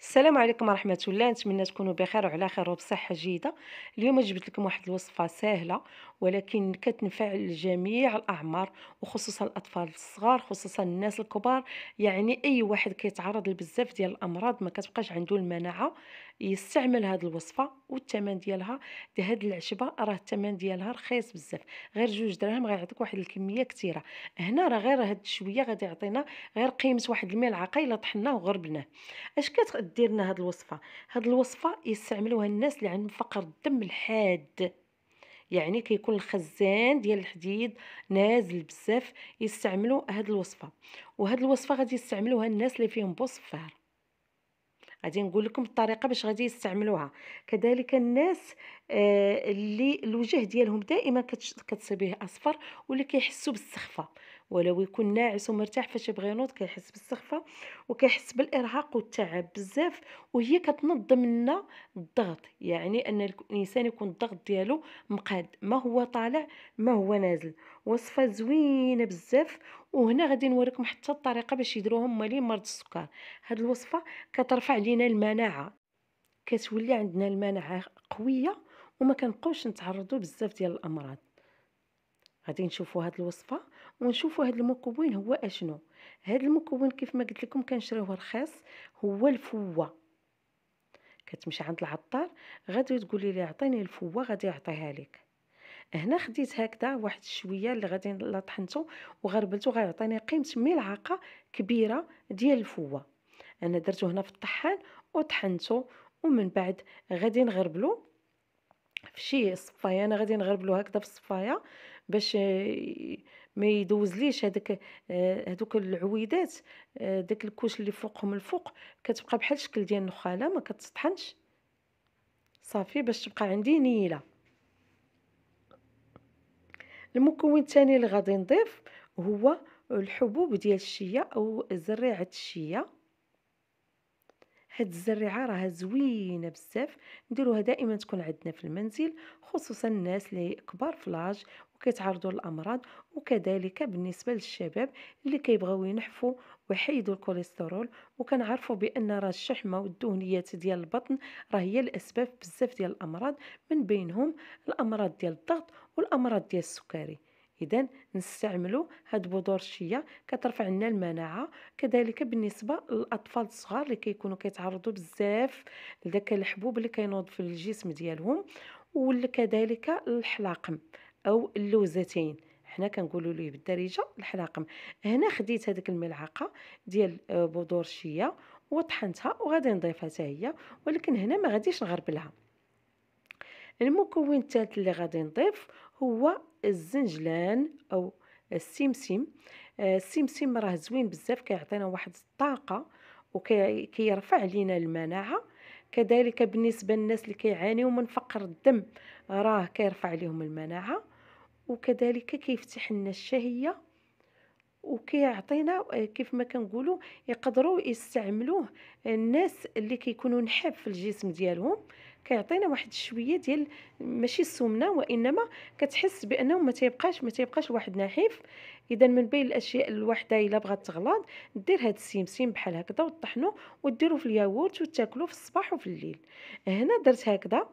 السلام عليكم ورحمه الله نتمنى تكونوا بخير وعلى خير وبصحه جيده اليوم جبت لكم واحد الوصفه سهله ولكن كتنفع لجميع الاعمار وخصوصا الاطفال الصغار خصوصا الناس الكبار يعني اي واحد كيتعرض لبزاف ديال الامراض ما كتبقاش عنده المناعه يستعمل هاد الوصفه والثمن ديالها دي هاد العشبه راه الثمن ديالها رخيص بزاف غير جوج دراهم غيعطيك واحد الكميه كثيره هنا راه غير هاد شويه غادي يعطينا غير قيمه واحد الملعقه الا طحناه وغربناه اش كتدير لنا هاد الوصفه هاد الوصفه يستعملوها الناس اللي عندهم فقر الدم الحاد يعني كيكون الخزان ديال الحديد نازل بزاف يستعملوا هاد الوصفه وهاد الوصفه غادي يستعملوها الناس اللي فيهم بوصفار غادي نقول لكم الطريقه باش غادي يستعملوها كذلك الناس آه، اللي الوجه ديالهم دائما كتصيبيه اصفر واللي كيحسوا بالسخفه ولو يكون ناعس ومرتاح فاش يبغي ينوض كيحس بالسخفه وكيحس بالارهاق والتعب بزاف وهي كتنظم لنا الضغط يعني ان الانسان يكون الضغط ديالو مقاد ما هو طالع ما هو نازل وصفه زوينه بزاف وهنا غادي نوريكم حتى الطريقه باش يديروها هما لي مرض السكر هاد الوصفه كترفع لينا المناعه كتولي عندنا المناعه قويه وما كنبقاوش نتعرضوا بزاف ديال الامراض غادي نشوفوا هاد الوصفه ونشوفوا هذا المكون هو اشنو هذا المكون كيف ما قلت لكم كنشريوه رخيص هو الفوه كتمشي عند العطار غادي تقولي لي عطيني الفوه غادي يعطيها لك هنا خديت هكذا واحد شويه اللي غادي طحنته وغربلته غيعطيني قيمه ملعقه كبيره ديال الفوه انا درته هنا في الطحان وطحنته ومن بعد غادي نغربلو في شي صفايه انا غادي نغربلو هكذا في الصفايه باش ما يدوزليش هذاك هذوك آه، العويدات آه، داك الكوش اللي فوقهم الفوق كتبقى بحال الشكل ديال النخاله ما كتسطحنش صافي باش تبقى عندي نيله المكون الثاني اللي غادي نضيف هو الحبوب ديال الشيا او زريعه الشيا هاد الزريعه راها زوينه بزاف نديروها دائما تكون عندنا في المنزل خصوصا الناس اللي كبار في لاج وكيتعرضوا للامراض وكذلك بالنسبه للشباب اللي كيبغيو ينحفوا ويحيدوا الكوليسترول وكنعرفوا بان راه الشحمه والدهنيات ديال البطن راه هي الاسباب بزاف ديال الامراض من بينهم الامراض ديال الضغط والامراض ديال السكري اذا نستعملوا هاد بذور الشيا كترفع لنا المناعه كذلك بالنسبه للاطفال الصغار اللي كيكونوا كيتعرضوا بزاف لذاك الحبوب اللي كينوض في الجسم ديالهم وكذلك الحلاقم او اللوزتين حنا كنقولوا ليه بالدارجه الحلاقم هنا خديت هذيك الملعقه ديال آه، بودور شيه وطحنتها وغادي نضيفها حتى هي ولكن هنا ما غاديش نغربلها المكون الثالث اللي غادي نضيف هو الزنجلان او السمسم آه، السمسم راه زوين بزاف كيعطينا واحد الطاقه وكيرفع لينا المناعه كذلك بالنسبه للناس اللي كيعانيو من فقر الدم راه كيرفع لهم المناعه وكذلك كيفتح لنا الشهيه وكيعطينا آه، كيف ما كنقولوا يقدروا يستعملوه الناس اللي كيكونوا نحاب في الجسم ديالهم كيعطينا واحد شويه ديال ماشي السمنه وانما كتحس بانه ما تيبقاش ما تيبقاش واحد نحيف اذا من بين الاشياء الوحده الا بغات تغلط دير هاد السمسم بحال هكذا وطحنو وديرو في الياغورت وتاكلو في الصباح وفي الليل هنا درت هكذا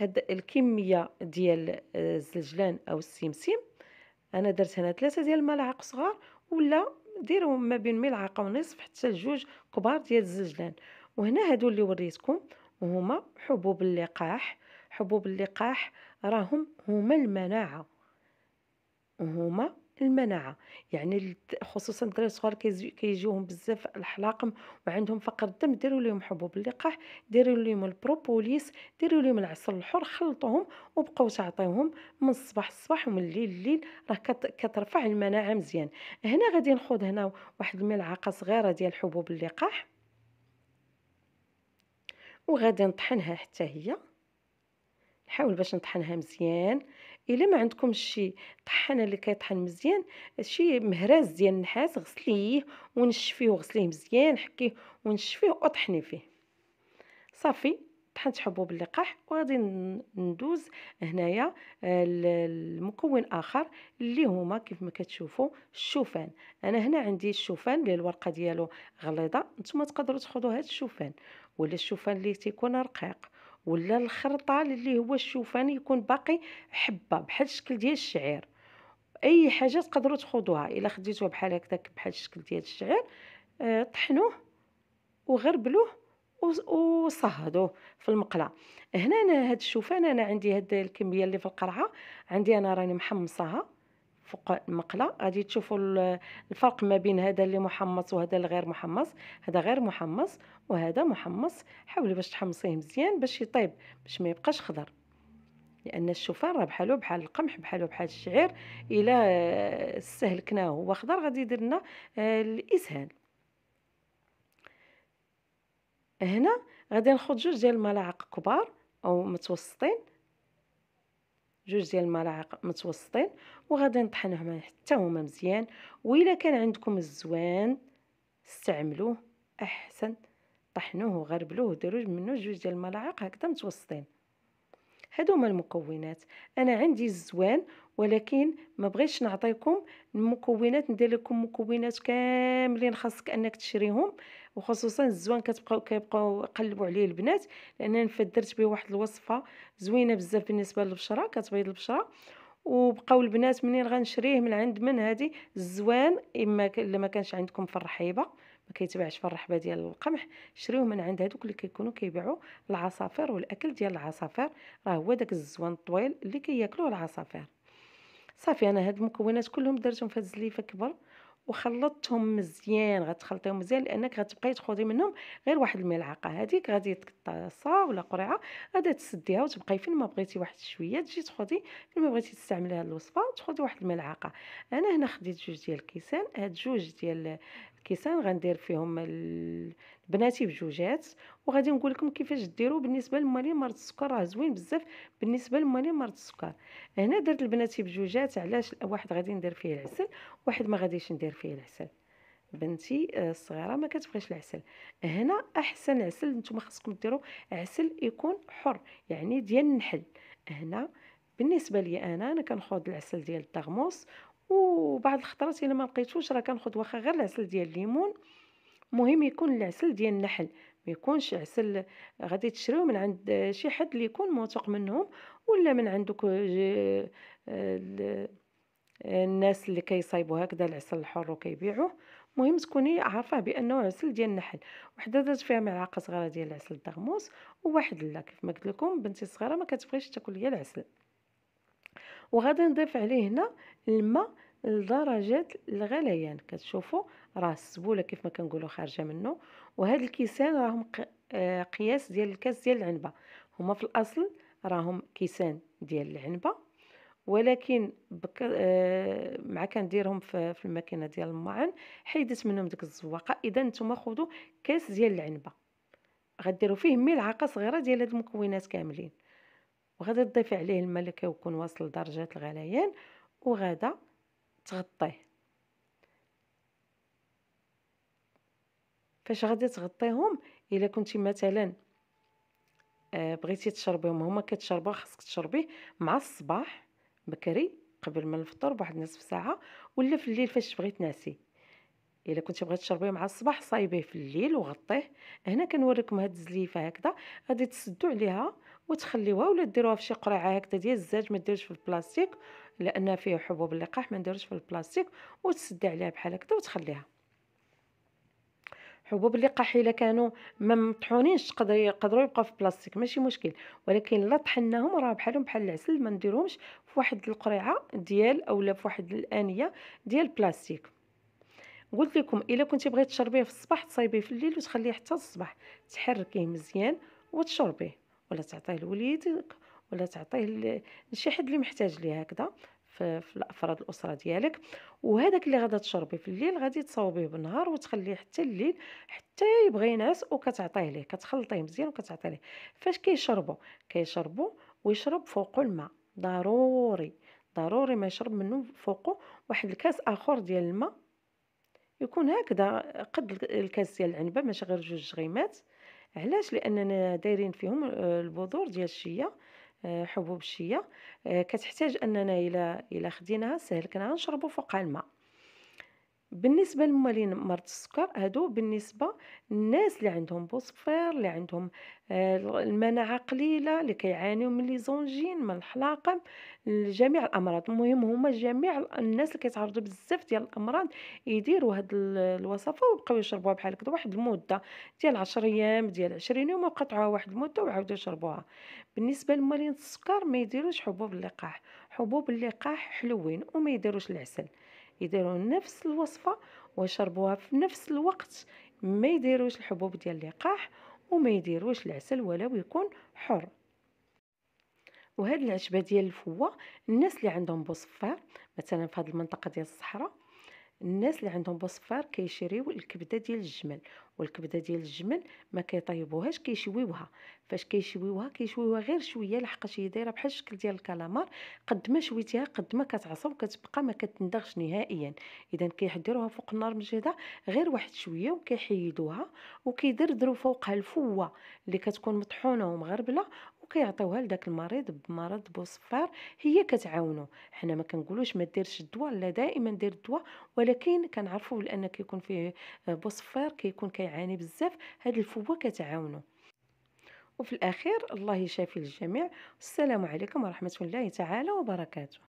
هاد الكميه ديال آه، الزلجلان او السمسم انا درت هنا ثلاثة ديال الملاعق صغار ولا ديرهم ما بين ملعقه ونصف حتى لجوج كبار ديال الزلجلان وهنا هادو اللي وريتكم وهما حبوب اللقاح حبوب اللقاح راهم هما المناعه وهما المناعه يعني خصوصا الدراري الصغار كيجيوهم بزاف الحلاقم وعندهم فقر الدم ديروا لهم حبوب اللقاح ديروا لهم البروبوليس ديروا لهم العسل الحر خلطوهم وبقاو تعطيوهم من الصباح الصباح ومن الليل الليل راه كترفع المناعه مزيان هنا غادي ناخذ هنا واحد الملعقه صغيره ديال حبوب اللقاح وغادي نطحنها حتى هي نحاول باش نطحنها مزيان الا ما عندكمش شي طحانه اللي كيطحن مزيان شي مهراز ديال النحاس غسليه ونشفيه وغسليه مزيان حكيه ونشفيه وطحني فيه صافي طحنت حبوب اللقاح وغادي ندوز هنايا آه، المكون اخر اللي هما كيف ما كتشوفوا الشوفان انا هنا عندي الشوفان اللي الورقه ديالو غليظه نتوما تقدروا تاخذوا هذا الشوفان ولا الشوفان اللي تيكون رقيق ولا الخرطه اللي هو الشوفان يكون باقي حبه بحال الشكل ديال الشعير اي حاجه تقدروا تخوضوها الا خديتوه بحال هكذاك بحال الشكل ديال الشعير اه طحنوه وغربلوه وصهدوه في المقله هنا انا هاد الشوفان انا عندي هاد الكميه اللي في القرعه عندي انا راني محمصاها فوق المقله غادي تشوفوا الفرق ما بين هذا اللي محمص وهذا اللي غير محمص هذا غير محمص وهذا محمص حاولي باش تحمصيه مزيان باش يطيب باش ما يبقاش خضر لان الشوفان راه بحالو بحال القمح بحالو بحال الشعير الا استهلكناه هو خضر غادي يدير لنا آه، الاسهال هنا غادي ناخذ جوج ديال الملاعق كبار او متوسطين جوج ديال الملاعق متوسطين وغادي نطحنهم حتى هما مزيان وإلا كان عندكم الزوان استعملوه احسن طحنوه وغربلوه ديروا منه جوج ديال الملاعق هكذا متوسطين هادو هما المكونات انا عندي الزوان ولكن ما بغيتش نعطيكم المكونات ندير لكم مكونات كاملين خاصك انك تشريهم وخصوصا الزوان كتبقاو كيبقاو قلبوا عليه البنات لان انا فدرت به واحد الوصفه زوينه بزاف بالنسبه للبشره كتبيض البشره وبقاو البنات منين غنشريه من عند من هذه الزوان اما الا ما كانش عندكم في الرحيبه كيتباعش في الرحبه ديال القمح شريوه من عند هذوك اللي كيكونوا كيبيعوا العصافير والاكل ديال العصافير راه هو داك الزوان الطويل اللي كياكلوه العصافير صافي انا هاد المكونات كلهم درتهم في هاد الزليفه كبر وخلطتهم مزيان غتخلطيهم مزيان لانك غتبقاي تخوضي منهم غير واحد الملعقه هذيك غادي طاسه ولا قرعه غادي تسديها وتبقاي فين ما بغيتي واحد شويه تجي تخوضي فين ما بغيتي تستعملي هاد الوصفه تخوضي واحد الملعقه انا هنا خديت جوج ديال الكيسان هاد جوج ديال كيسان غندير فيهم البناتي بجوجات وغادي نقول لكم كيفاش ديروا بالنسبه للمالي مرض السكر راه زوين بزاف بالنسبه للمالي مرض السكر هنا درت البناتي بجوجات علاش واحد غادي ندير فيه العسل واحد ما غاديش ندير فيه العسل بنتي آه، الصغيره ما كتبغيش العسل هنا احسن عسل نتوما خاصكم ديروا عسل يكون حر يعني ديال النحل هنا بالنسبه لي انا انا كنخوض العسل ديال الطغموس وبعض الخطرات الا ما لقيتوش راه كنخد واخا غير العسل ديال الليمون مهم يكون العسل ديال النحل ما يكونش عسل غادي تشريوه من عند شي حد اللي يكون موثوق منهم ولا من عندك آه، آه، الناس اللي كيصايبوا هكذا العسل الحر وكيبيعوه مهم تكوني عارفه بانه عسل ديال النحل وحده درت فيها ملعقه صغيره ديال العسل الدغموس وواحد لا كيف ما قلت لكم بنتي الصغيره ما كتبغيش تاكل هي العسل وغادي نضيف عليه هنا الماء لدرجه الغليان كتشوفوا راه السبوله كيف ما كنقولوا خارجه منه وهاد الكيسان راهم آه، قياس ديال الكاس ديال العنبه هما في الاصل راهم كيسان ديال العنبه ولكن بك... آه، مع كنديرهم في, في الماكينه ديال المعان حيدت منهم ديك الزواقه اذا نتوما خذوا كاس ديال العنبه غديروا فيه ملعقه صغيره ديال هاد المكونات كاملين وغادا تضيفي عليه الماء اللي كيكون واصل لدرجات الغليان وغادا تغطيه فاش غادي تغطيهم الا كنتي مثلا آه، بغيتي تشربيهم هما كتشربوا خاصك تشربيه مع الصباح بكري قبل من الفطور بواحد نصف ساعه ولا في الليل فاش تبغي تنعسي الا كنتي بغيتي تشربيه مع الصباح صايبيه في الليل وغطيه هنا كنوريكم هاد الزليفه هكذا غادي تسدو عليها وتخليوها ولا ديروها في شي قرعه هكذا ديال الزاج ما ديروش في البلاستيك لان فيه حبوب اللقاح ما نديروش في البلاستيك وتسدي عليها بحال هكذا وتخليها حبوب اللقاح الا كانوا ما مطحونينش تقدر يقدروا يبقاو في البلاستيك ماشي مشكل ولكن الا طحناهم راه بحالهم بحال العسل ما نديروهمش في واحد القريعه ديال اولا في واحد الانيه ديال البلاستيك قلت لكم الا كنتي بغيتي تشربيه في الصباح تصايبيه في الليل وتخليه حتى الصباح تحركيه مزيان وتشربيه ولا تعطيه لوليدك ولا تعطيه لشي حد اللي محتاج ليه هكذا في, الافراد الاسره ديالك وهذاك اللي غادا تشربي في الليل غادي تصاوبيه بالنهار وتخليه حتى الليل حتى يبغي ينعس وكتعطيه ليه كتخلطيه مزيان وكتعطيه ليه فاش كيشربو كيشربو ويشرب فوق الماء ضروري ضروري ما يشرب منه فوقه واحد الكاس اخر ديال الماء يكون هكذا قد الكاس ديال العنبه ماشي غير جوج غيمات علاش لاننا دايرين فيهم آه، البذور ديال الشيه آه، حبوب الشيه آه، كتحتاج اننا الى الى خديناها سهلكناها نشربوا فوقها الماء بالنسبه للممالين مرض السكر هادو بالنسبه للناس اللي عندهم بوسفير اللي عندهم آه، المناعه قليله اللي كيعانيو من لي زونجين من الحلاقم جميع الامراض المهم هما جميع الناس اللي كيتعرضوا بزاف ديال الامراض يديروا هاد الوصفه ويبقاو يشربوها بحال هكذا واحد المده ديال 10 ايام ديال 20 يوم ويقطعوها واحد المده وعاودوا يشربوها بالنسبه للممالين السكر ما يديروش حبوب اللقاح حبوب اللقاح حلوين وما يديروش العسل يديروا نفس الوصفه ويشربوها في نفس الوقت ما يديروش الحبوب ديال اللقاح وما يديروش العسل ولو يكون حر وهاد العشبه ديال الفوه الناس اللي عندهم بوصفه مثلا في هاد المنطقه ديال الصحراء الناس اللي عندهم بصفار كيشريو الكبده ديال الجمل والكبده ديال الجمل ما كيطيبوهاش كيشويوها فاش كيشويوها كيشويوها غير شويه لحقاش هي دايره بحال الشكل ديال الكالامار قد ما شويتيها قد ما كتعصب كتبقى ما كتندغش نهائيا اذا كيحضروها فوق النار مجهده غير واحد شويه وكيحيدوها وكيدردروا فوقها الفوه اللي كتكون مطحونه ومغربله وكيعطيوها لذاك المريض بمرض بوصفار هي كتعاونو حنا ما كنقولوش ما ديرش الدواء لا دائما دير الدواء ولكن كنعرفوا لان كيكون فيه بوصفار كيكون كيعاني بزاف هاد الفوه كتعاونو وفي الاخير الله يشافي الجميع والسلام عليكم ورحمه الله تعالى وبركاته